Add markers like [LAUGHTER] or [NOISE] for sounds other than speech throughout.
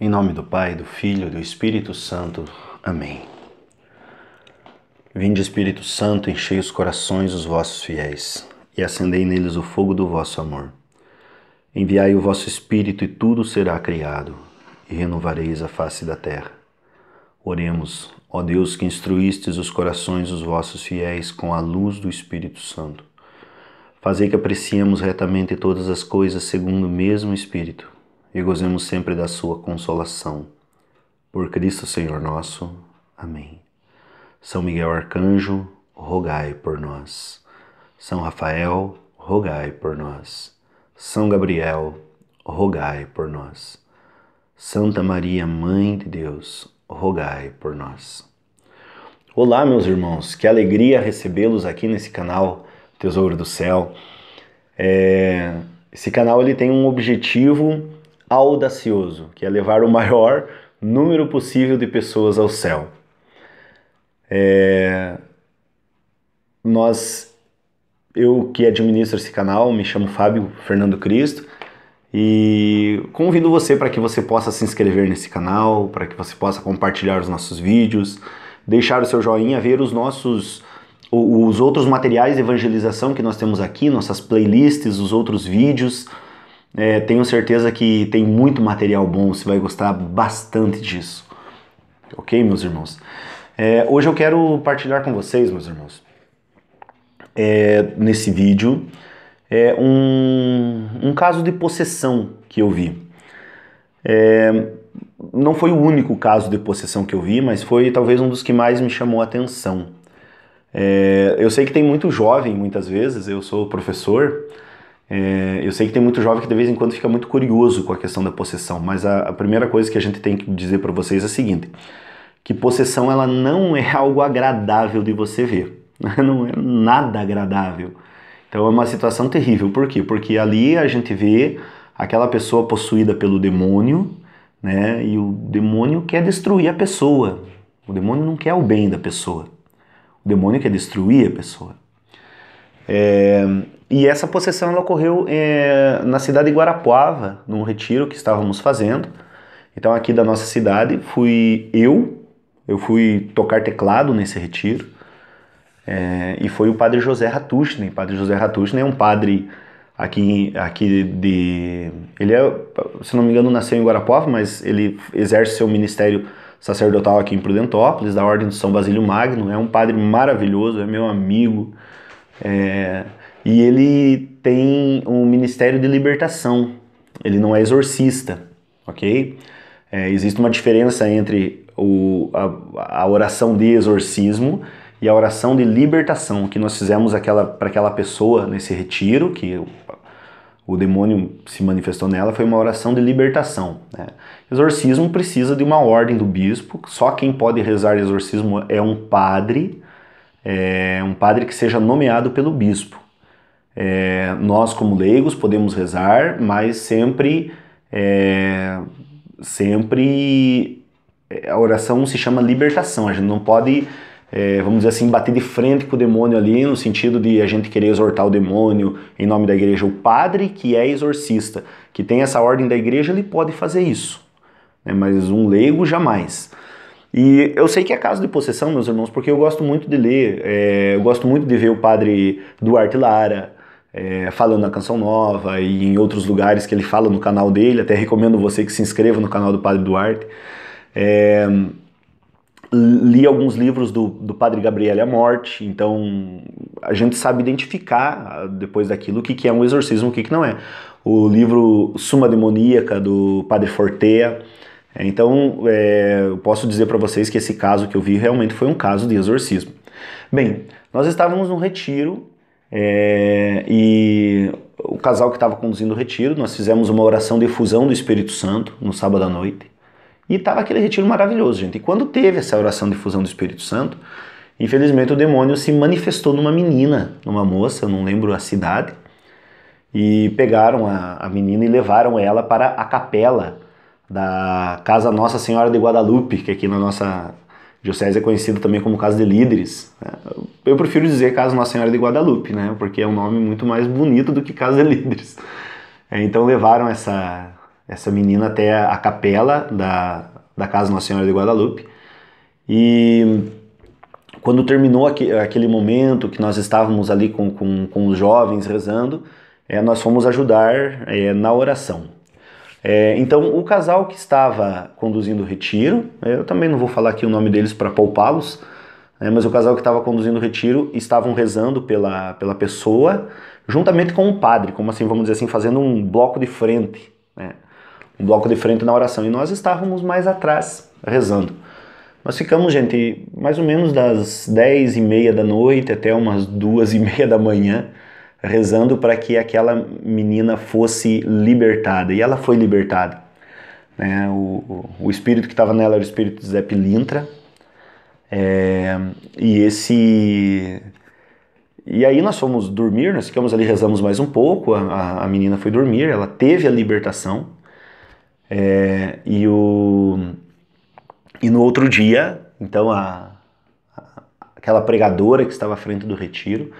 Em nome do Pai, do Filho e do Espírito Santo. Amém. Vinde, Espírito Santo, enchei os corações dos vossos fiéis e acendei neles o fogo do vosso amor. Enviai o vosso Espírito e tudo será criado e renovareis a face da terra. Oremos, ó Deus que instruístes os corações dos vossos fiéis com a luz do Espírito Santo. Fazei que apreciemos retamente todas as coisas segundo o mesmo Espírito e gozemos sempre da sua consolação. Por Cristo Senhor nosso. Amém. São Miguel Arcanjo, rogai por nós. São Rafael, rogai por nós. São Gabriel, rogai por nós. Santa Maria, Mãe de Deus, rogai por nós. Olá, meus irmãos, que alegria recebê-los aqui nesse canal Tesouro do Céu. É... Esse canal ele tem um objetivo audacioso, que é levar o maior número possível de pessoas ao céu. É... Nós, eu que administro esse canal, me chamo Fábio Fernando Cristo e convido você para que você possa se inscrever nesse canal, para que você possa compartilhar os nossos vídeos, deixar o seu joinha, ver os nossos os outros materiais de evangelização que nós temos aqui, nossas playlists, os outros vídeos. É, tenho certeza que tem muito material bom, você vai gostar bastante disso. Ok, meus irmãos? É, hoje eu quero partilhar com vocês, meus irmãos, é, nesse vídeo, é, um, um, caso de possessão que eu vi. É, não foi o único caso de possessão que eu vi, mas foi talvez um dos que mais me chamou a atenção. É, eu sei que tem muito jovem, muitas vezes, eu sou professor, é, eu sei que tem muito jovem que de vez em quando fica muito curioso com a questão da possessão, mas a, a primeira coisa que a gente tem que dizer para vocês é a seguinte: que possessão ela não é [LAUGHS] algo agradável de você ver, [LAUGHS] não é nada agradável. Então é uma situação terrível. Por quê? Porque ali a gente vê aquela pessoa possuída pelo demônio, né? E o demônio quer destruir a pessoa. O demônio não quer o bem da pessoa. O demônio quer destruir a pessoa. É, e essa possessão ela ocorreu é, na cidade de Guarapuava, num retiro que estávamos fazendo. Então, aqui da nossa cidade, fui eu, eu fui tocar teclado nesse retiro. É, e foi o padre José Ratushne. Padre José Ratushne é um padre aqui, aqui de. Ele é, se não me engano, nasceu em Guarapuava, mas ele exerce seu ministério sacerdotal aqui em Prudentópolis, da Ordem de São Basílio Magno. É um padre maravilhoso, é meu amigo. É, e ele tem um ministério de libertação, ele não é exorcista, ok? É, existe uma diferença entre o, a, a, oração de exorcismo e a oração de libertação que nós fizemos para aquela pessoa nesse retiro, que o, o demônio se manifestou nela, foi uma oração de libertação. Né? Exorcismo precisa de uma ordem do bispo, só quem pode rezar exorcismo é um padre é, um padre que seja nomeado pelo bispo. É, nós, como leigos, podemos rezar, mas sempre, é, sempre é, a oração se chama libertação. A gente não pode, é, vamos dizer assim, bater de frente com o demônio ali, no sentido de a gente querer exortar o demônio em nome da igreja. O padre que é exorcista, que tem essa ordem da igreja, ele pode fazer isso, né? mas um leigo jamais. E eu sei que é caso de possessão, meus irmãos, porque eu gosto muito de ler, é, eu gosto muito de ver o padre Duarte Lara é, falando na Canção Nova e em outros lugares que ele fala no canal dele. Até recomendo você que se inscreva no canal do Padre Duarte. É, li alguns livros do, do Padre Gabriel a Morte, então a gente sabe identificar ah, depois daquilo o que, que é um exorcismo e o que, que não é. O livro Suma Demoníaca do Padre Fortea. Então, é, eu posso dizer para vocês que esse caso que eu vi realmente foi um caso de exorcismo. Bem, nós estávamos num retiro é, e o casal que estava conduzindo o retiro, nós fizemos uma oração de efusão do Espírito Santo no sábado à noite e estava aquele retiro maravilhoso, gente. E quando teve essa oração de efusão do Espírito Santo, infelizmente o demônio se manifestou numa menina, numa moça, não lembro a cidade, e pegaram a, a menina e levaram ela para a capela da Casa Nossa Senhora de Guadalupe, que aqui na nossa diocese é conhecida também como Casa de Líderes. Né? Eu prefiro dizer Casa Nossa Senhora de Guadalupe, né? Porque é um nome muito mais bonito do que Casa de Líderes. É, então levaram essa, essa menina até a capela da, da Casa Nossa Senhora de Guadalupe. E quando terminou aquele momento que nós estávamos ali com, com, com os jovens rezando, é, nós fomos ajudar é, na oração. É, então, o casal que estava conduzindo o retiro, né, eu também não vou falar aqui o nome deles para poupá-los, né, mas o casal que estava conduzindo o retiro estavam rezando pela, pela pessoa, juntamente com o padre, como assim, vamos dizer assim, fazendo um bloco de frente, né, um bloco de frente na oração. E nós estávamos mais atrás, rezando. Nós ficamos, gente, mais ou menos das 10 e meia da noite até umas duas e meia da manhã, rezando para que aquela menina fosse libertada. E ela foi libertada. Né? O, o, espírito que estava nela era o espírito de Zé Pilintra. É, e esse. E aí nós fomos dormir, nós ficamos ali, rezamos mais um pouco. A, a menina foi dormir, ela teve a libertação. É, e, o, e no outro dia, então, a, a, aquela pregadora que estava à frente do retiro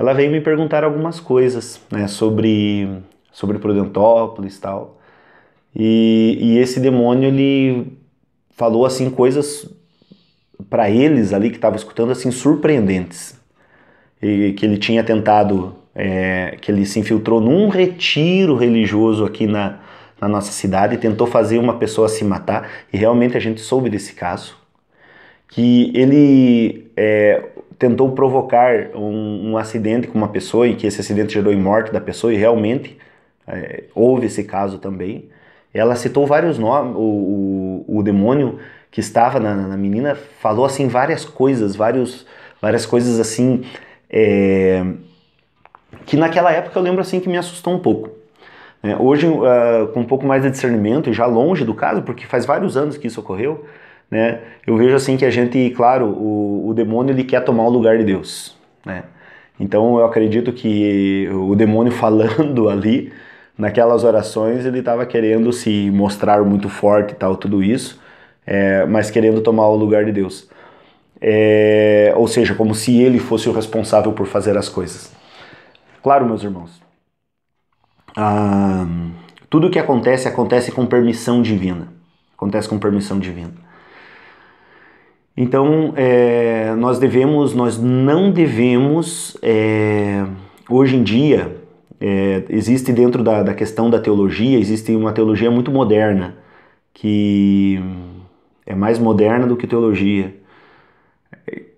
ela veio me perguntar algumas coisas né, sobre, sobre Prudentópolis e tal. E, e esse demônio, ele falou assim coisas para eles ali que estavam escutando assim surpreendentes e que ele tinha tentado é, que ele se infiltrou num retiro religioso aqui na, na nossa cidade e tentou fazer uma pessoa se matar e realmente a gente soube desse caso que ele é, tentou provocar um, um, acidente com uma pessoa e que esse acidente gerou a morte da pessoa, e realmente é, houve esse caso também. Ela citou vários nomes, o, o, o demônio que estava na, na, menina falou assim várias coisas, vários, várias coisas assim, é, que naquela época eu lembro assim que me assustou um pouco. É, hoje, uh, com um pouco mais de discernimento, e já longe do caso, porque faz vários anos que isso ocorreu, né? Eu vejo assim que a gente, claro, o, o demônio ele quer tomar o lugar de Deus, né? Então eu acredito que o demônio falando [LAUGHS] ali naquelas orações ele estava querendo se mostrar muito forte e tal tudo isso, é, mas querendo tomar o lugar de Deus, é, ou seja, como se ele fosse o responsável por fazer as coisas. Claro, meus irmãos. Ah, tudo o que acontece acontece com permissão divina. Acontece com permissão divina. Então, é, nós devemos, nós não devemos, é, hoje em dia, é, existe dentro da, da questão da teologia, existe uma teologia muito moderna, que é mais moderna do que teologia,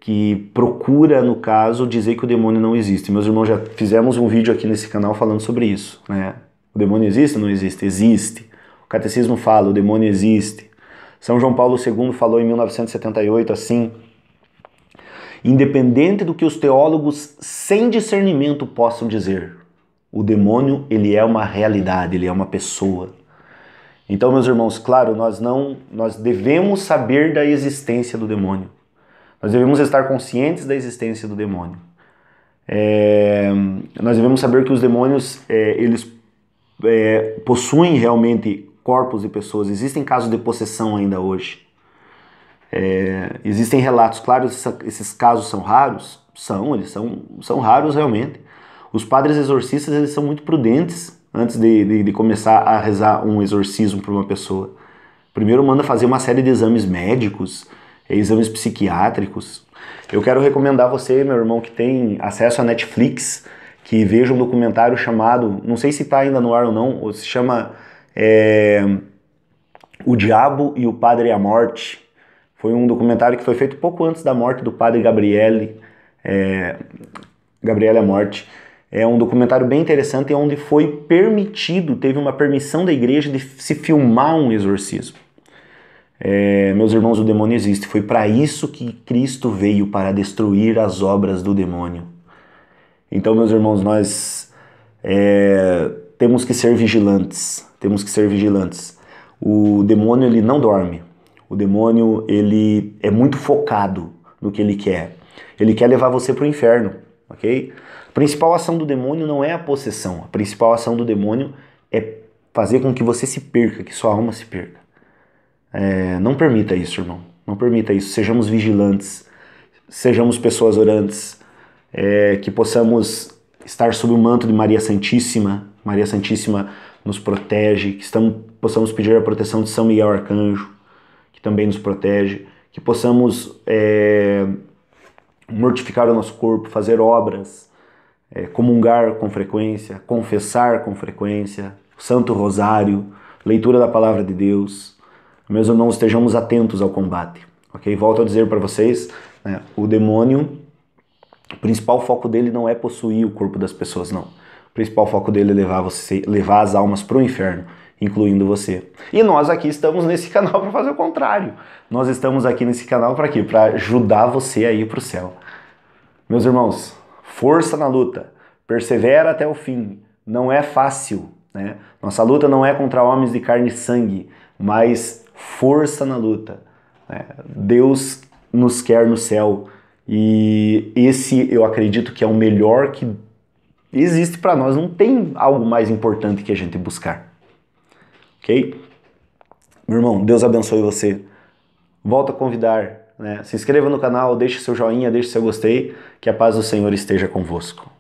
que procura, no caso, dizer que o demônio não existe. Meus irmãos, já fizemos um vídeo aqui nesse canal falando sobre isso. Né? O demônio existe? Não existe? Existe. O catecismo fala, o demônio existe. São João Paulo II falou em 1978 assim: Independente do que os teólogos sem discernimento possam dizer, o demônio ele é uma realidade, ele é uma pessoa. Então, meus irmãos, claro, nós não nós devemos saber da existência do demônio. Nós devemos estar conscientes da existência do demônio. É, nós devemos saber que os demônios é, eles é, possuem realmente corpos e pessoas. Existem casos de possessão ainda hoje. É, existem relatos, claro, esses casos são raros? São, eles são, são raros realmente. Os padres exorcistas eles são muito prudentes antes de, de, de começar a rezar um exorcismo para uma pessoa. Primeiro manda fazer uma série de exames médicos, é, exames psiquiátricos. Eu quero recomendar a você, meu irmão, que tem acesso à Netflix, que veja um documentário chamado, não sei se está ainda no ar ou não, ou se chama é, O Diabo e o Padre e a Morte. Foi um documentário que foi feito pouco antes da morte do padre Gabriele, é, Gabriele a Morte. É um documentário bem interessante onde foi permitido, teve uma permissão da igreja de se filmar um exorcismo. É, meus irmãos, o demônio existe. Foi para isso que Cristo veio para destruir as obras do demônio. Então, meus irmãos, nós é, temos que ser vigilantes. Temos que ser vigilantes. O demônio ele não dorme. O demônio ele é muito focado no que ele quer. Ele quer levar você para o inferno, ok? A principal ação do demônio não é a possessão. A principal ação do demônio é fazer com que você se perca, que sua alma se perca. É, não permita isso, irmão. Não permita isso. Sejamos vigilantes. Sejamos pessoas orantes. É, que possamos estar sob o manto de Maria Santíssima, Maria Santíssima nos protege, que estamos, possamos pedir a proteção de São Miguel Arcanjo, que também nos protege, que possamos é, mortificar o nosso corpo, fazer obras, é, comungar com frequência, confessar com frequência, Santo Rosário, leitura da Palavra de Deus. Meus irmãos, estejamos atentos ao combate, ok? Volto a dizer para vocês, né, o demônio, o principal foco dele não é possuir o corpo das pessoas, não o principal foco dele é levar, você, levar as almas para o inferno, incluindo você. E nós aqui estamos nesse [LAUGHS] canal para fazer o contrário. Nós estamos aqui nesse canal para quê? Para ajudar você a ir para o céu. Meus irmãos, força na luta, persevera até o fim. Não é fácil, né? Nossa luta não é contra homens de carne e sangue, mas força na luta. Né? Deus nos quer no céu. E esse eu acredito que é o melhor que existe para nós, não tem algo mais importante que a gente buscar. Ok? Meu irmão, Deus abençoe você. Volta a convidar, né? Se inscreva no canal, deixe seu joinha, deixe seu gostei. Que a paz do Senhor esteja convosco.